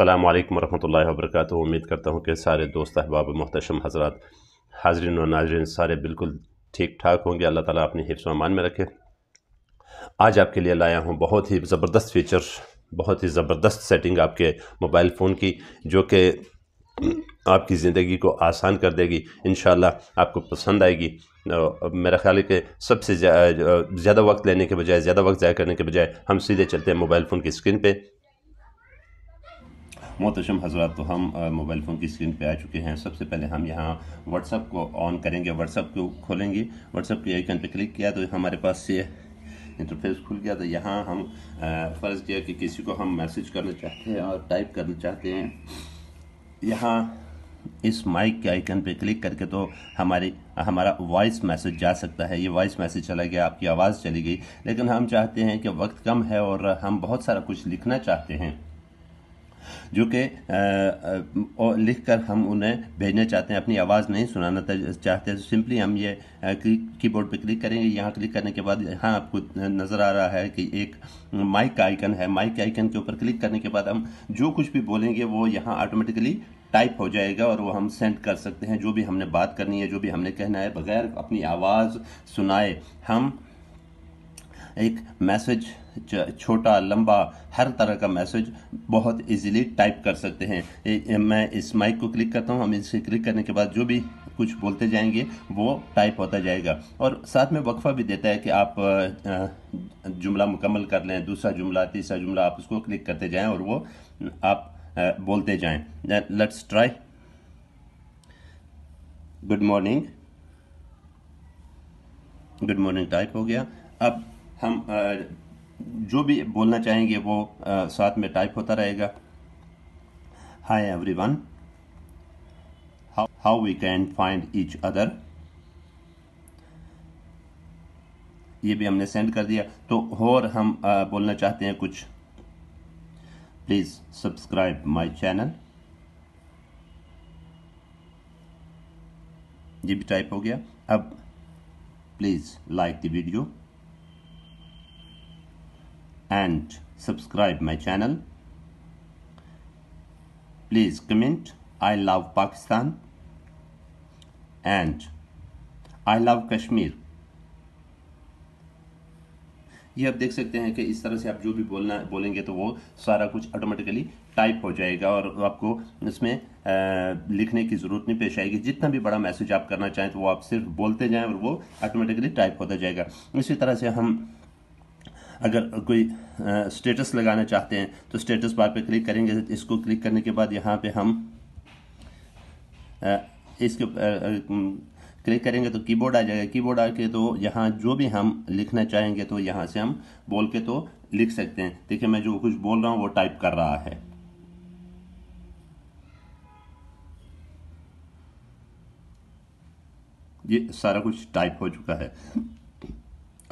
अल्लाम वरहमल वर्क उम्मीद करता हूँ कि सारे दोस्त अहबाब मोहतम हजरात हाजरीन और नाजरन सारे बिल्कुल ठीक ठाक होंगे अल्लाह ताला अपनी हिफ्स अमान में रखे आज आपके लिए लाया हूँ बहुत ही ज़बरदस्त फीचर बहुत ही ज़बरदस्त सेटिंग आपके मोबाइल फ़ोन की जो कि आपकी ज़िंदगी को आसान कर देगी इन आपको पसंद आएगी मेरा ख्याल है कि सबसे ज़्यादा वक्त लेने के बजाय ज़्यादा वक्त ज़ाया करने के बजाय हम सीधे चलते हैं मोबाइल फ़ोन की स्क्रीन पे मोहतरम हज़रा तो हम मोबाइल फ़ोन की स्क्रीन पे आ चुके हैं सबसे पहले हम यहाँ व्हाट्सअप को ऑन करेंगे व्हाट्सअप को खोलेंगे व्हाट्सअप के आइकन पे क्लिक किया तो हमारे पास ये इंटरफेस खुल गया तो यहाँ हम फ़र्ज़ किया कि किसी को हम मैसेज करना चाहते हैं और टाइप करना चाहते हैं यहाँ इस माइक के आइकन पे क्लिक करके तो हमारी हमारा वॉइस मैसेज जा सकता है ये वॉइस मैसेज चला गया आपकी आवाज़ चली गई लेकिन हम चाहते हैं कि वक्त कम है और हम बहुत सारा कुछ लिखना चाहते हैं जो कि लिख कर हम उन्हें भेजना चाहते हैं अपनी आवाज़ नहीं सुनाना चाहते तो सिंपली हम ये की बोर्ड पर क्लिक करेंगे यहाँ क्लिक करने के बाद यहाँ आपको नज़र आ रहा है कि एक माइक का आइकन है माइक के आइकन के ऊपर क्लिक करने के बाद हम जो कुछ भी बोलेंगे वो यहाँ ऑटोमेटिकली टाइप हो जाएगा और वो हम सेंड कर सकते हैं जो भी हमने बात करनी है जो भी हमने कहना है बगैर अपनी आवाज़ सुनाए हम एक मैसेज छोटा लंबा हर तरह का मैसेज बहुत इजीली टाइप कर सकते हैं मैं इस माइक को क्लिक करता हूं हम इसे क्लिक करने के बाद जो भी कुछ बोलते जाएंगे वो टाइप होता जाएगा और साथ में वक्फा भी देता है कि आप जुमला मुकम्मल कर लें दूसरा जुमला तीसरा जुमला आप उसको क्लिक करते जाएं और वो आप बोलते जाएं let's try good morning good morning type हो गया अब हम जो भी बोलना चाहेंगे वो आ, साथ में टाइप होता रहेगा hi everyone how we can find each other ये भी हमने सेंड कर दिया तो और हम आ, बोलना चाहते हैं कुछ प्लीज़ सब्सक्राइब माय चैनल ये भी टाइप हो गया अब please like the video and subscribe my channel. Please comment I love Pakistan and I love Kashmir ये आप देख सकते हैं कि इस तरह से आप जो भी बोलना बोलेंगे तो वो सारा कुछ ऑटोमेटिकली टाइप हो जाएगा और आपको इसमें आ, लिखने की ज़रूरत नहीं पेश आएगी जितना भी बड़ा मैसेज आप करना चाहें तो वो आप सिर्फ बोलते जाएं और वो ऑटोमेटिकली टाइप होता जाएगा इसी तरह से हम अगर कोई स्टेटस लगाना चाहते हैं तो स्टेटस बार पे क्लिक करेंगे इसको क्लिक करने के बाद यहाँ पे हम आ, इसके क्लिक करेंगे तो कीबोर्ड आ जाएगा कीबोर्ड आके तो यहाँ जो भी हम लिखना चाहेंगे तो यहाँ से हम बोल के तो लिख सकते हैं देखिए मैं जो कुछ बोल रहा हूँ वो टाइप कर रहा है ये सारा कुछ टाइप हो चुका है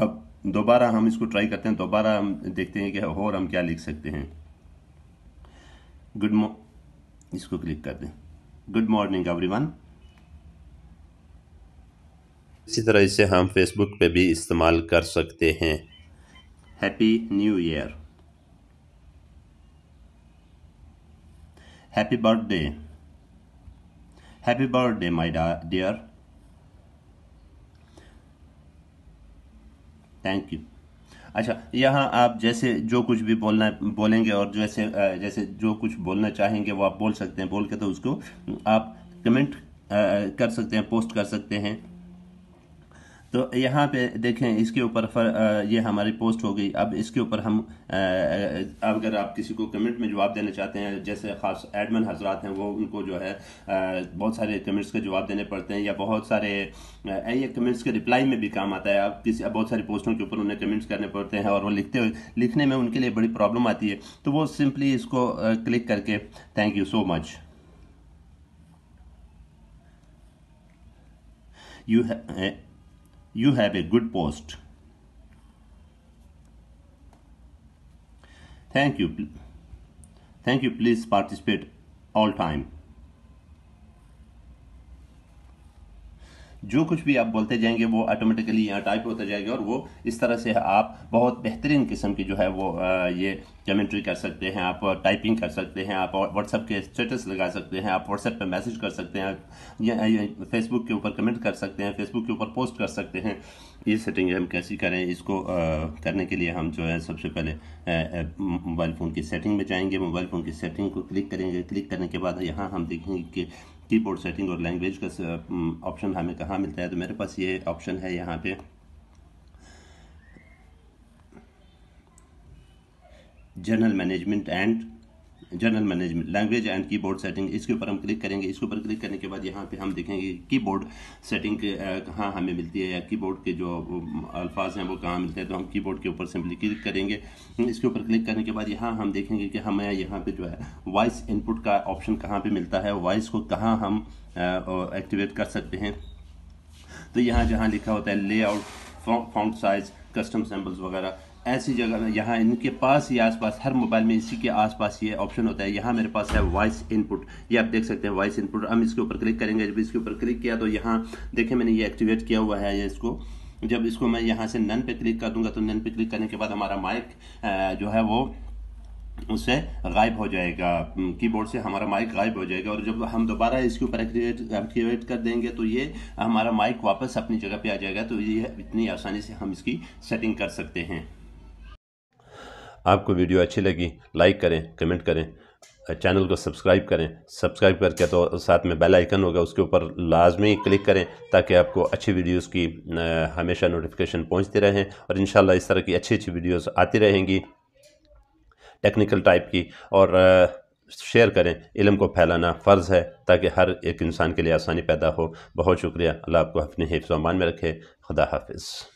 अब दोबारा हम इसको ट्राई करते हैं दोबारा हम देखते हैं कि और हम क्या लिख सकते हैं गुड मॉ इसको क्लिक कर दें गुड मॉर्निंग एवरीवन इसी तरह इसे हम फेसबुक पे भी इस्तेमाल कर सकते हैं happy new year happy birthday happy birthday my dear thank you अच्छा यहाँ आप जैसे जो कुछ भी बोलना बोलेंगे और जैसे जैसे जो कुछ बोलना चाहेंगे वो आप बोल सकते हैं बोल के तो उसको आप कमेंट कर सकते हैं पोस्ट कर सकते हैं तो यहाँ पे देखें इसके ऊपर ये हमारी पोस्ट हो गई अब इसके ऊपर हम अगर आप किसी को कमेंट में जवाब देना चाहते हैं जैसे खास एडमन हजरात हैं वो उनको जो है बहुत सारे कमेंट्स के जवाब देने पड़ते हैं या बहुत सारे ये कमेंट्स के रिप्लाई में भी काम आता है अब किसी बहुत सारी पोस्टों के ऊपर उन्हें कमेंट्स करने पड़ते हैं और वो लिखते हुए लिखने में उनके लिए बड़ी प्रॉब्लम आती है तो वो सिंपली इसको क्लिक करके thank you so much you you have a good post. Thank you. Thank you. Please participate all time. जो कुछ भी आप बोलते जाएंगे वो ऑटोमेटिकली यहाँ टाइप होता जाएगा और वो इस तरह से आप बहुत बेहतरीन किस्म की जो है वो ये कमेंट्री कर सकते हैं आप टाइपिंग कर सकते हैं आप व्हाट्सएप के स्टेटस लगा सकते हैं आप व्हाट्सएप पे मैसेज कर सकते हैं फेसबुक के ऊपर कमेंट कर सकते हैं फेसबुक के ऊपर पोस्ट कर सकते हैं ये सेटिंग हम कैसी करें इसको आ, करने के लिए हम जो है सबसे पहले मोबाइल फ़ोन की सेटिंग में जाएंगे मोबाइल फ़ोन की सेटिंग को क्लिक करेंगे क्लिक करने के बाद यहाँ हम देखेंगे कि कीबोर्ड सेटिंग और लैंग्वेज का ऑप्शन हमें कहाँ मिलता है तो मेरे पास ये ऑप्शन है यहाँ पे general management and general management language and keyboard setting इसके ऊपर हम क्लिक करेंगे इसके ऊपर क्लिक करने के बाद यहाँ पे हम देखेंगे कीबोर्ड सेटिंग कहाँ हमें मिलती है या कीबोर्ड के जो अल्फाज हैं वो कहाँ मिलते हैं तो हम कीबोर्ड के ऊपर सिंपली क्लिक करेंगे इसके ऊपर क्लिक करने के बाद यहाँ हम देखेंगे कि हमें यहाँ पर जो है वॉइस इनपुट का ऑप्शन कहाँ पर मिलता है वॉइस को कहाँ हम एक्टिवेट कर सकते हैं तो यहाँ जहाँ लिखा होता है out found size custom samples वगैरह ऐसी जगह यहाँ इनके पास या आसपास हर मोबाइल में इसी के आसपास ये ऑप्शन होता है यहाँ मेरे पास है वॉइस इनपुट ये आप देख सकते हैं वॉइस इनपुट हम इसके ऊपर क्लिक करेंगे जब इसके ऊपर क्लिक किया तो यहाँ देखें मैंने ये एक्टिवेट किया हुआ है इसको जब इसको मैं यहाँ से नन पे क्लिक कर दूंगा तो नन पे क्लिक करने के बाद हमारा माइक जो है वो उससे गायब हो जाएगा कीबोर्ड से हमारा माइक गायब हो जाएगा और जब हम दोबारा इसके ऊपर एक्टिवेट कर देंगे तो ये हमारा माइक वापस अपनी जगह पे आ जाएगा तो ये इतनी आसानी से हम इसकी सेटिंग कर सकते हैं आपको वीडियो अच्छी लगी लाइक करें कमेंट करें चैनल को सब्सक्राइब करें सब्सक्राइब करके तो साथ में बेल आइकन होगा उसके ऊपर लाजमी क्लिक करें ताकि आपको अच्छी वीडियोस की हमेशा नोटिफिकेशन पहुंचती रहें और इन इस तरह की अच्छी अच्छी वीडियोस आती रहेंगी टेक्निकल टाइप की और शेयर करें इलम को फैलाना फ़र्ज़ है ताकि हर एक इंसान के लिए आसानी पैदा हो बहुत शुक्रिया अल्लाह आपको अपने हिफ्ज़ अमान में रखे खुदा हाफिज़